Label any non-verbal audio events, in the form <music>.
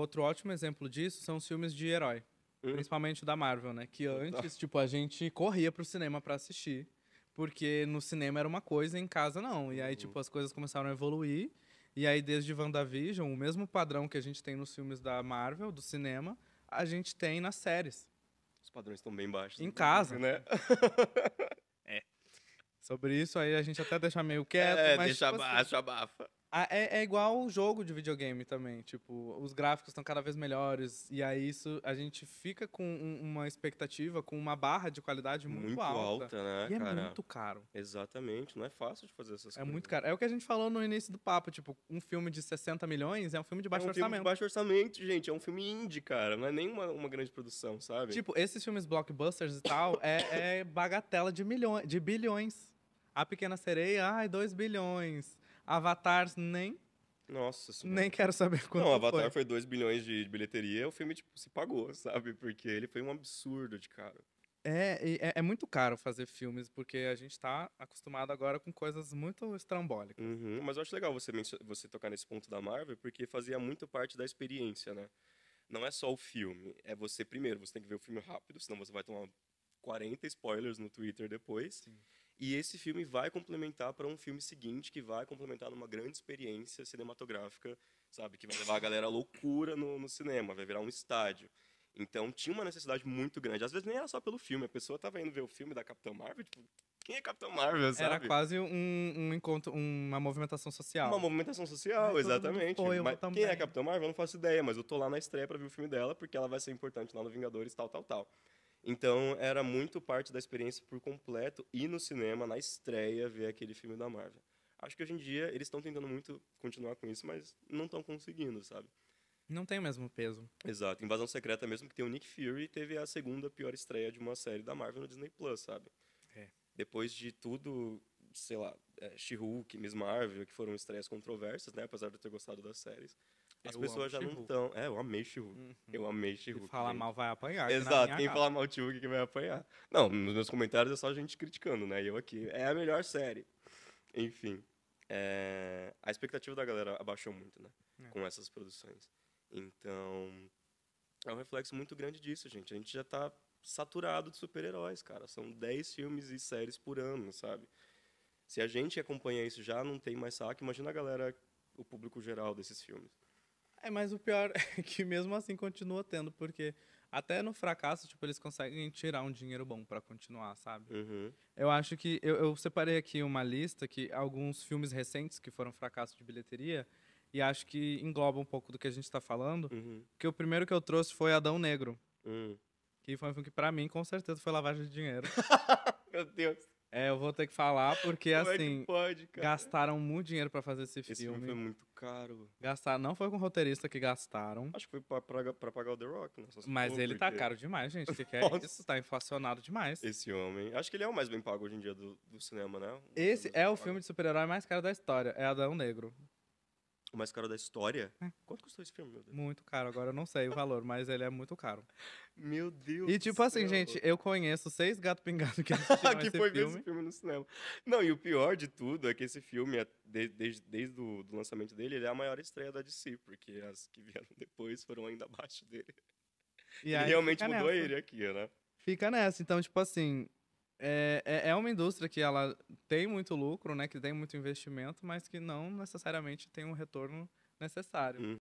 outro ótimo exemplo disso são os filmes de herói. Hum. Principalmente da Marvel, né? Que antes, tipo, a gente corria pro cinema para assistir. Porque no cinema era uma coisa e em casa não. E aí, uhum. tipo, as coisas começaram a evoluir. E aí, desde WandaVision, o mesmo padrão que a gente tem nos filmes da Marvel, do cinema, a gente tem nas séries. Os padrões estão bem baixos. Em né? casa. Né? <laughs> é. Sobre isso aí a gente até deixa meio é, quieto. É, mas, deixa tipo, assim, abafo. É, é igual o jogo de videogame também, tipo, os gráficos estão cada vez melhores, e aí isso, a gente fica com uma expectativa, com uma barra de qualidade muito, muito alta. alta né, e é cara? é muito caro. Exatamente, não é fácil de fazer essas é coisas. É muito caro. É o que a gente falou no início do papo, tipo, um filme de 60 milhões é um filme de baixo orçamento. É um orçamento. filme de baixo orçamento, gente, é um filme indie, cara, não é nem uma, uma grande produção, sabe? Tipo, esses filmes blockbusters e tal, é, é bagatela de, milhões, de bilhões. A Pequena Sereia, ai, 2 bilhões. Avatar, nem. Nossa senhora. Nem quero saber quanto. Não, Avatar foi. foi 2 bilhões de, de bilheteria. O filme, tipo, se pagou, <laughs> sabe? Porque ele foi um absurdo de caro. É, é, é, muito caro fazer filmes, porque a gente está acostumado agora com coisas muito estrambólicas. Uhum, mas eu acho legal você, você tocar nesse ponto da Marvel, porque fazia muito parte da experiência, né? Não é só o filme, é você primeiro, você tem que ver o filme rápido, senão você vai tomar 40 spoilers no Twitter depois. Sim. E esse filme vai complementar para um filme seguinte que vai complementar numa grande experiência cinematográfica, sabe? Que vai levar a galera à loucura no, no cinema, vai virar um estádio. Então tinha uma necessidade muito grande. Às vezes nem era só pelo filme, a pessoa estava indo ver o filme da Capitã Marvel, tipo, quem é Capitão Marvel, sabe? Era quase um, um encontro, uma movimentação social. Uma movimentação social, exatamente. Foi, mas quem é Capitão Marvel, eu não faço ideia, mas eu tô lá na estreia para ver o filme dela, porque ela vai ser importante lá no Vingadores, tal, tal, tal. Então, era muito parte da experiência por completo ir no cinema, na estreia, ver aquele filme da Marvel. Acho que hoje em dia eles estão tentando muito continuar com isso, mas não estão conseguindo, sabe? Não tem o mesmo peso. Exato. Invasão Secreta, mesmo que tem o Nick Fury, teve a segunda pior estreia de uma série da Marvel no Disney Plus, sabe? É. Depois de tudo, sei lá, é, She-Hulk, Miss Marvel, que foram estreias controversas, né? Apesar de eu ter gostado das séries. As eu pessoas já não estão. É, eu amei she Uhum. Eu amei she Quem falar mal vai apanhar. É Exato, quem falar mal o she é que vai apanhar. Não, nos meus comentários é só a gente criticando, né? E eu aqui. É a melhor série. Enfim. É... A expectativa da galera abaixou muito, né? É. Com essas produções. Então. É um reflexo muito grande disso, gente. A gente já está saturado de super-heróis, cara. São 10 filmes e séries por ano, sabe? Se a gente acompanha isso já, não tem mais saco. Imagina a galera, o público geral desses filmes. É, mas o pior <laughs> é que mesmo assim continua tendo, porque até no fracasso, tipo, eles conseguem tirar um dinheiro bom para continuar, sabe? Uhum. Eu acho que. Eu, eu, separei aqui uma lista que alguns filmes recentes que foram fracasso de bilheteria, e acho que engloba um pouco do que a gente está falando, uhum. que o primeiro que eu trouxe foi Adão Negro. Uhum. Que foi um filme que, pra mim, com certeza foi lavagem de dinheiro. <laughs> Meu Deus. É, eu vou ter que falar, porque Como é assim. É pode, gastaram muito dinheiro para fazer esse, filme. Esse filme foi muito caro. não foi com o roteirista que gastaram. Acho que foi pra, pagar o The Rock, né? Mas ele tá porque... tá caro demais, gente. Que que é <laughs> isso? Tá inflacionado demais. Esse homem. Acho que ele é o mais bem pago hoje em dia do, do cinema, né? esse é o pago. filme de super-herói mais caro da história. É Adão Negro o mais caro da história. É. Quanto custou esse filme, meu Deus? Muito caro, agora eu não sei o valor, mas ele é muito caro. <laughs> Meu Deus E tipo assim, céu. gente, eu conheço seis gatos pingados que <laughs> assistiram que esse foi ver esse filme no cinema. Não, e o pior de tudo é que esse filme, desde, é, desde, desde o do lançamento dele, ele é a maior estreia da DC, porque as que vieram <laughs> depois foram ainda abaixo dele. E, e realmente mudou nessa. ele aqui, né? Fica nessa. Então, tipo assim, é, é, é uma indústria que ela tem muito lucro, né? Que tem muito investimento, mas que não necessariamente tem um retorno necessário. Hum.